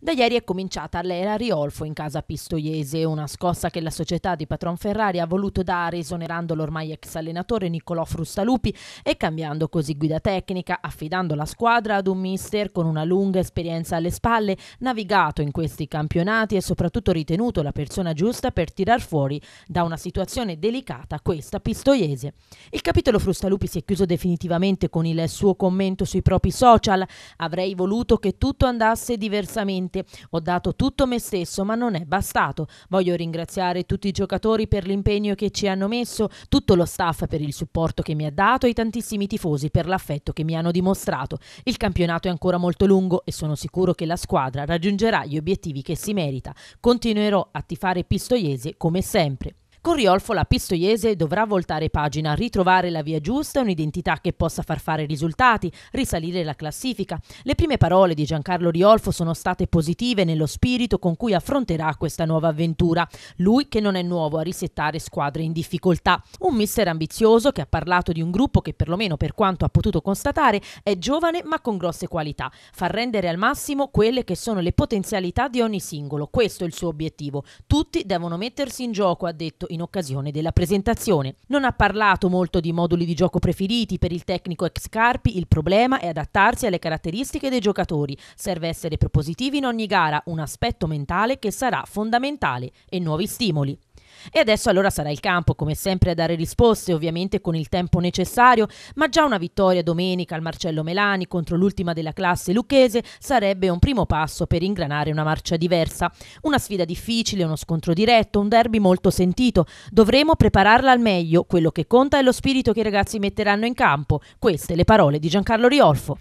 Da ieri è cominciata l'era Riolfo in casa pistoiese, una scossa che la società di Patron Ferrari ha voluto dare esonerando l'ormai ex allenatore Niccolò Frustalupi e cambiando così guida tecnica, affidando la squadra ad un mister con una lunga esperienza alle spalle, navigato in questi campionati e soprattutto ritenuto la persona giusta per tirar fuori da una situazione delicata questa pistoiese. Il capitolo Frustalupi si è chiuso definitivamente con il suo commento sui propri social. Avrei voluto che tutto andasse diversamente veramente. Ho dato tutto me stesso, ma non è bastato. Voglio ringraziare tutti i giocatori per l'impegno che ci hanno messo, tutto lo staff per il supporto che mi ha dato e i tantissimi tifosi per l'affetto che mi hanno dimostrato. Il campionato è ancora molto lungo e sono sicuro che la squadra raggiungerà gli obiettivi che si merita. Continuerò a tifare Pistoiese come sempre. Con Riolfo la Pistoiese dovrà voltare pagina, ritrovare la via giusta, un'identità che possa far fare risultati, risalire la classifica. Le prime parole di Giancarlo Riolfo sono state positive nello spirito con cui affronterà questa nuova avventura. Lui che non è nuovo a risettare squadre in difficoltà. Un mister ambizioso che ha parlato di un gruppo che perlomeno per quanto ha potuto constatare è giovane ma con grosse qualità. Far rendere al massimo quelle che sono le potenzialità di ogni singolo. Questo è il suo obiettivo. Tutti devono mettersi in gioco, ha detto, in in occasione della presentazione. Non ha parlato molto di moduli di gioco preferiti per il tecnico ex Carpi, il problema è adattarsi alle caratteristiche dei giocatori. Serve essere propositivi in ogni gara, un aspetto mentale che sarà fondamentale e nuovi stimoli. E adesso allora sarà il campo, come sempre, a dare risposte, ovviamente con il tempo necessario, ma già una vittoria domenica al Marcello Melani contro l'ultima della classe lucchese sarebbe un primo passo per ingranare una marcia diversa. Una sfida difficile, uno scontro diretto, un derby molto sentito. Dovremo prepararla al meglio, quello che conta è lo spirito che i ragazzi metteranno in campo. Queste le parole di Giancarlo Riolfo.